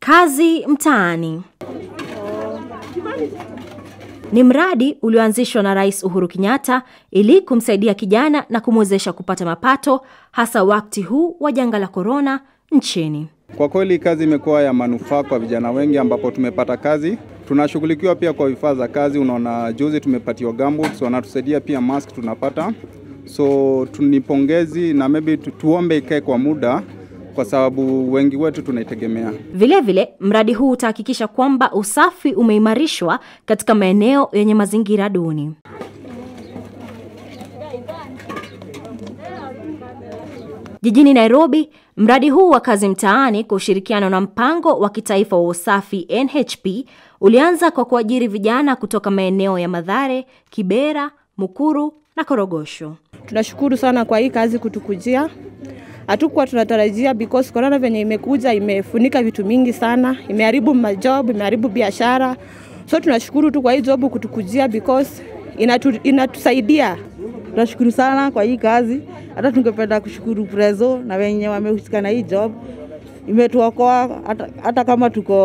Kazi mtaani ni mradi ulioanzishwa na Rais Uhuru Kenyatta ili kumsaidia kijana na kumwezesha kupata mapato hasa wakati huu wa janga la korona nchini. Kwa kweli kazi imekuwa ya manufaa kwa vijana wengi ambapo tumepata kazi Tunashughulikiwa pia kwa vifaa za kazi. Unaona, juzi tumepatiwa gumboots, wanatusaidia pia mask tunapata, so ni pongezi na maybe tuombe ikae kwa muda kwa sababu wengi wetu tunaitegemea. Vilevile, mradi huu utahakikisha kwamba usafi umeimarishwa katika maeneo yenye mazingira duni. Jijini Nairobi, Mradi huu wa kazi mtaani kwa ushirikiano na mpango wa kitaifa wa usafi NHP ulianza kwa kuajiri vijana kutoka maeneo ya madhare Kibera, Mukuru na Korogosho. Tunashukuru sana kwa hii kazi kutukujia, hatukuwa tunatarajia because korona venye imekuja imefunika vitu mingi sana, imeharibu majobu imeharibu biashara, so tunashukuru tu kwa hii job kutukujia because inatu, inatusaidia tunashukuru sana kwa hii kazi. Hata tungependa kushukuru Prezo na wenye wamehusika na hii job imetuokoa hata, hata kama tuko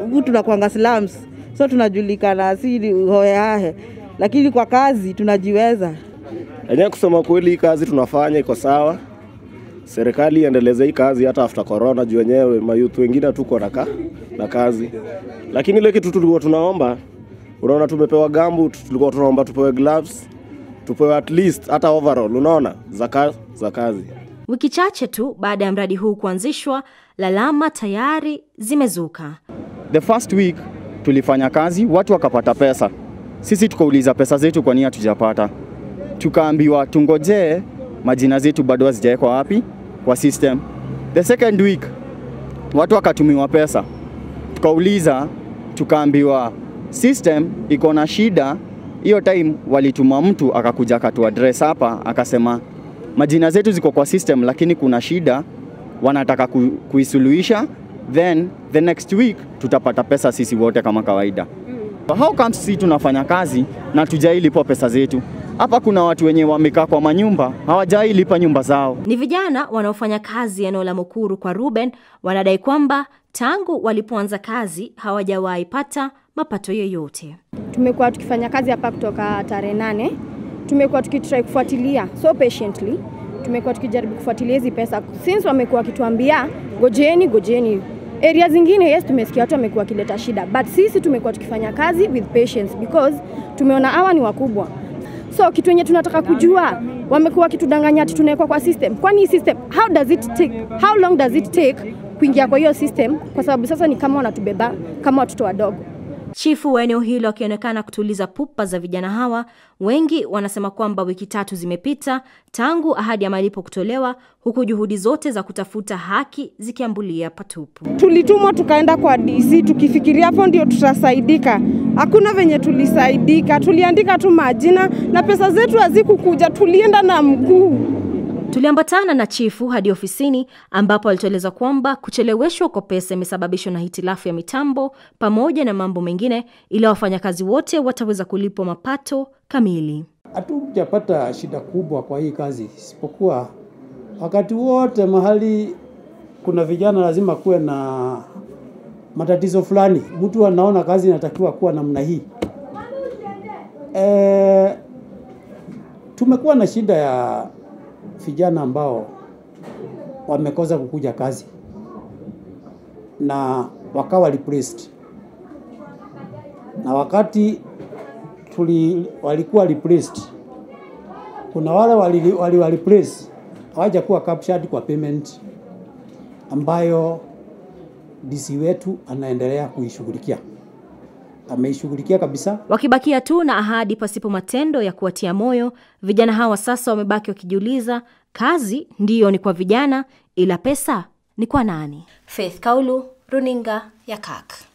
huku tunakwanga slums, so tunajulikana si hohehahe, lakini kwa kazi tunajiweza. Enyewe kusema kweli, hii kazi tunafanya iko sawa. Serikali iendeleze hii kazi hata after corona, juu wenyewe mayouth wengine hatuko na, ka, na kazi, lakini ile kitu tulikuwa tunaomba, unaona tumepewa gambu, tulikuwa tunaomba tupewe gloves tupewe at least hata overall, unaona, za kazi za kazi. Wiki chache tu baada ya mradi huu kuanzishwa, lalama tayari zimezuka. The first week tulifanya kazi, watu wakapata pesa, sisi tukauliza pesa zetu kwa nini hatujapata, tukaambiwa tungojee majina zetu bado hazijawekwa wapi kwa system. The second week watu wakatumiwa pesa, tukauliza, tukaambiwa system iko na shida hiyo time walituma mtu akakuja akatu address hapa akasema majina zetu ziko kwa system, lakini kuna shida wanataka ku, kuisuluhisha, then the next week tutapata pesa sisi wote kama kawaida. Mm. How comes sisi tunafanya kazi na tujailipwa pesa zetu? Hapa kuna watu wenye wamekaa kwa manyumba hawajai lipa nyumba zao. Ni vijana wanaofanya kazi eneo la Mukuru kwa Ruben wanadai kwamba Tangu walipoanza kazi hawajawahi pata mapato yoyote. Tumekuwa tukifanya kazi hapa kutoka tarehe nane, tumekuwa tukitrai kufuatilia so patiently, tumekuwa tukijaribu kufuatilia hizi pesa since wamekuwa wakituambia gojeni, gojeni area zingine yes, tumesikia watu wamekuwa wakileta shida, but sisi tumekuwa tukifanya kazi with patience because tumeona hawa ni wakubwa. So kitu yenye tunataka kujua, wamekuwa wakitudanganya ati tunawekwa kwa system. Kwani system how does it take, how long does it take kuingia kwa hiyo system, kwa sababu sasa ni kama wanatubeba kama watoto wadogo. Chifu wa eneo hilo akionekana kutuliza pupa za vijana hawa. Wengi wanasema kwamba wiki tatu zimepita tangu ahadi ya malipo kutolewa, huku juhudi zote za kutafuta haki zikiambulia patupu. Tulitumwa tukaenda kwa DC tukifikiria hapo ndio tutasaidika. Hakuna venye tulisaidika, tuliandika tu majina na pesa zetu hazikukuja, tulienda na mguu. Tuliambatana na chifu hadi ofisini ambapo alitueleza kwamba kucheleweshwa kwa pesa imesababishwa na hitilafu ya mitambo pamoja na mambo mengine, ila wafanyakazi wote wataweza kulipwa mapato kamili. Hatujapata shida kubwa kwa hii kazi, isipokuwa wakati wote mahali kuna vijana lazima kuwe na matatizo fulani. Mtu anaona kazi inatakiwa kuwa namna hii. E, tumekuwa na shida ya vijana ambao wamekosa kukuja kazi na wakawa replaced, na wakati tuli, walikuwa replaced, kuna wale wali, wali, wali replace kuwa captured kwa payment ambayo DC wetu anaendelea kuishughulikia ameishughulikia kabisa. Wakibakia tu na ahadi pasipo matendo ya kuwatia moyo, vijana hawa sasa wamebaki wakijiuliza, kazi ndiyo ni kwa vijana, ila pesa ni kwa nani? Faith Kaulu, runinga ya kaka